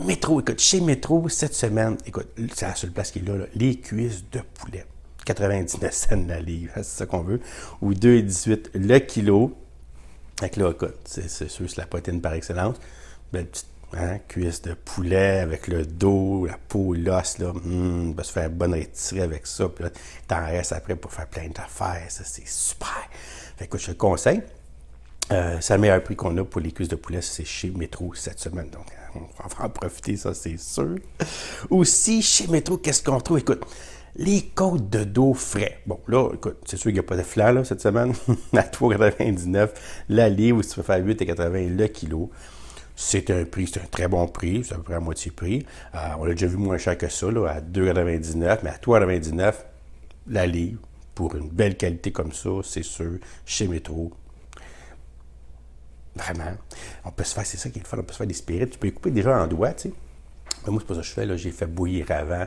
Métro, écoute, chez Métro, cette semaine, écoute, c'est la seule place qui est là, les cuisses de poulet. 99 cents la livre, c'est ça qu'on veut, ou 2,18 le kilo. Avec là, écoute, c'est sûr, c'est la poitrine par excellence. Belle petite hein, cuisse de poulet avec le dos, la peau, l'os, là. Hum, va se faire bonne retirer avec ça. Puis là, t'en restes après pour faire plein d'affaires. Ça, c'est super. Fait que je te conseille. Euh, c'est le meilleur prix qu'on a pour les cuisses de poulet c'est chez Métro cette semaine. Donc, euh, on va en profiter, ça, c'est sûr. Aussi, chez Métro, qu'est-ce qu'on trouve? Écoute, les côtes de dos frais. Bon, là, écoute, c'est sûr qu'il n'y a pas de flan là, cette semaine. à 3,99 la livre, ou si tu veux faire 8,80 le kilo. C'est un prix, c'est un très bon prix, c'est à peu près à moitié prix. Euh, on l'a déjà vu moins cher que ça, là, à 2,99 mais à 3,99 la livre, pour une belle qualité comme ça, c'est sûr, chez Métro, Vraiment. On peut se faire, c'est ça qu'il faut. on peut se faire des spirites. Tu peux les couper déjà en doigts, tu sais. moi, c'est pas ça que je fais, là. J'ai fait bouillir avant.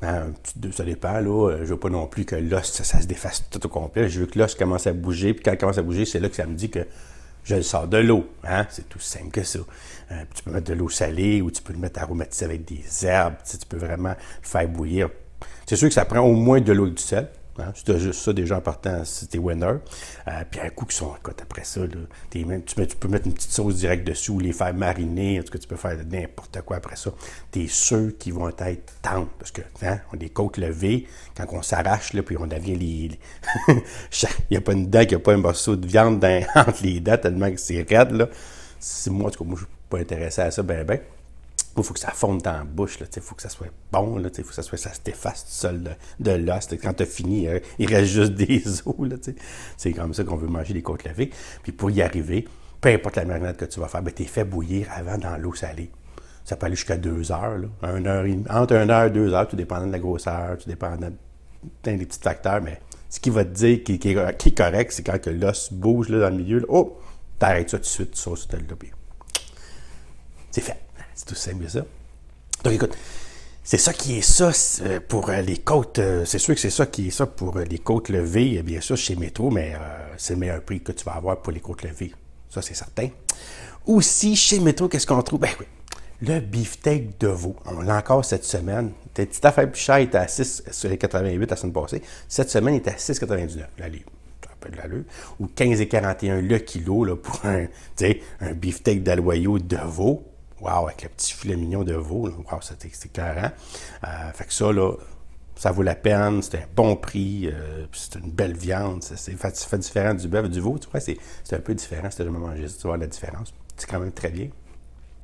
Ben, ça dépend, là. Euh, je veux pas non plus que l'os, ça, se défasse tout au complet. Je veux que l'os commence à bouger. Puis quand il commence à bouger, c'est là que ça me dit que je le sors de l'eau. Hein. C'est tout simple que ça. Euh, tu peux mettre de l'eau salée ou tu peux le mettre aromatisé avec des herbes. tu peux vraiment le faire bouillir. C'est sûr que ça prend au moins de l'eau et du sel. Hein? C'était juste ça déjà en partant, c'était winner. Euh, puis un coup qui sont, après ça, tu, peux mettre une petite sauce directe dessus ou les faire mariner. En tout cas, tu peux faire n'importe quoi après ça. es sûr qu'ils vont être tendres. Parce que, hein, on des côtes levées, quand on s'arrache, là, puis on devient les. il n'y a pas une dent, il n'y a pas un morceau de viande entre les dents, tellement que c'est raide, là. Si moi, en tout moi, je suis pas intéressé à ça, ben, ben. Il faut que ça fonde dans la bouche, il faut que ça soit bon, il faut que ça soit, ça s'efface tout seul de, l'os. Quand tu as fini, euh, il reste juste des os. C'est comme ça qu'on veut manger les côtes levées. Puis pour y arriver, peu importe la marinade que tu vas faire, ben, tu es fait bouillir avant dans l'eau salée. Ça peut aller jusqu'à deux heures, là, entre une heure et deux heures, tout dépendant de la grosseur, tout dépend de, des petits facteurs, mais ce qui va te dire qui, est correct, c'est quand l'os bouge dans le milieu, oh, t'arrêtes ça tout de suite, tu sautes sur le C'est fait. C'est tout simple ça. Donc, écoute, c'est ça qui est ça euh, pour euh, les côtes. Euh, c'est sûr que c'est ça qui est ça pour les côtes levées, bien sûr, chez Métro, mais c'est le meilleur prix que tu vas avoir pour les côtes levées. Ça, c'est certain. Aussi, chez Métro, qu'est-ce qu'on trouve? Ben oui, le beefsteak de veau. On l'a encore cette semaine. Tes petites affaires plus à 6 88 la semaine passée. Cette semaine, il était à 6,99 la livre. De l'allure, ou 15,41 le kilo pour un, un beefsteak d'aloyau de veau. Wow, avec le petit filet mignon de veau, là. wow, c'était éclairant. Euh, fait que ça, là, ça vaut la peine, c'est un bon prix, euh, c'est une belle viande, Ça fait, différent du bœuf, du veau, tu vois, c'est un peu différent si tu jamais mangé tu vois la différence. C'est quand même très bien.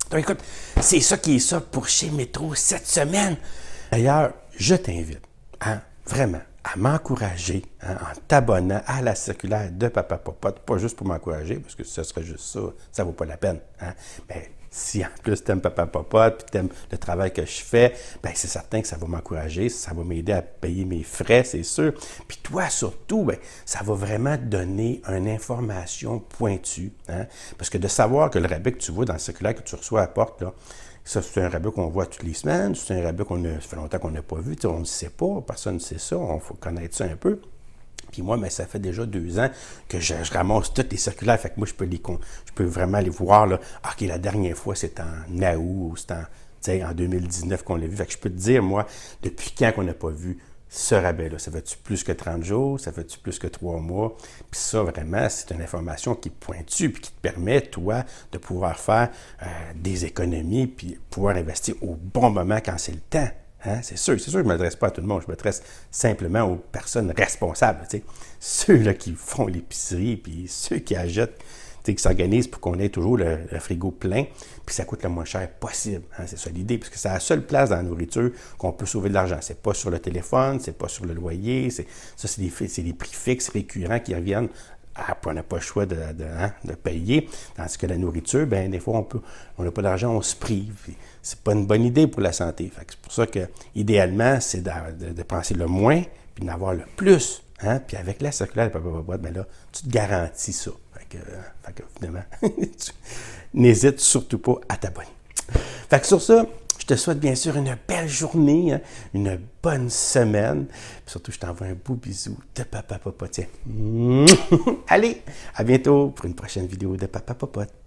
Donc écoute, c'est ça qui est ça pour chez Métro cette semaine. D'ailleurs, je t'invite, hein, vraiment, à m'encourager hein, en t'abonnant à la circulaire de Papa Popote, pas juste pour m'encourager, parce que ce serait juste ça, ça vaut pas la peine. Hein, mais si en plus aimes Papa papa, puis aimes le travail que je fais, ben c'est certain que ça va m'encourager, ça va m'aider à payer mes frais, c'est sûr. Puis toi, surtout, ben, ça va vraiment donner une information pointue. Hein. Parce que de savoir que le rabais que tu vois dans le circulaire que tu reçois à la porte, ça, c'est un rabais qu'on voit toutes les semaines, c'est un rabais qu'on fait longtemps qu'on n'a pas vu, on ne sait pas, personne ne sait ça, on faut connaître ça un peu. Puis moi, mais ça fait déjà deux ans que je, ramasse toutes les circulaires. Fait que moi, je peux, les, je peux vraiment les voir. Là. Ah, OK, la dernière fois, c'est en août ou c'est en, 2019 qu'on l'a vu. Fait que je peux te dire, moi, depuis quand qu'on n'a pas vu ce rabais-là. Ça fait-tu plus que 30 jours? Ça fait-tu plus que trois mois? Puis ça, vraiment, c'est une information qui est pointue puis qui te permet, toi, de pouvoir faire euh, des économies puis pouvoir investir au bon moment quand c'est le temps. Hein? C'est sûr, c'est sûr je ne m'adresse pas à tout le monde, je m'adresse simplement aux personnes responsables. Ceux là, qui font l'épicerie, puis ceux qui achètent, qui s'organisent pour qu'on ait toujours le, frigo plein, puis ça coûte le moins cher possible. Hein, c'est ça l'idée, puisque c'est la seule place dans la nourriture qu'on peut sauver de l'argent. C'est pas sur le téléphone, c'est pas sur le loyer, ça c'est des prix fixes récurrents qui reviennent ah, on n'a pas le choix hein, de, payer. Tandis que la nourriture, ben des fois, on peut, on n'a pas d'argent, on se prive. C'est pas une bonne idée pour la santé. C'est pour ça que, idéalement, c'est de, de, penser le moins, puis d'avoir le plus. Hein? Puis avec la circulaire, ben là, tu te garantis ça. Fait que, fait que finalement, n'hésite surtout pas à t'abonner. Fait que sur ça, je te souhaite bien sûr une belle journée, hein, une bonne semaine. surtout, je t'envoie un beau bisou de Papa Tiens. Allez, à bientôt pour une prochaine vidéo de Papa Popote.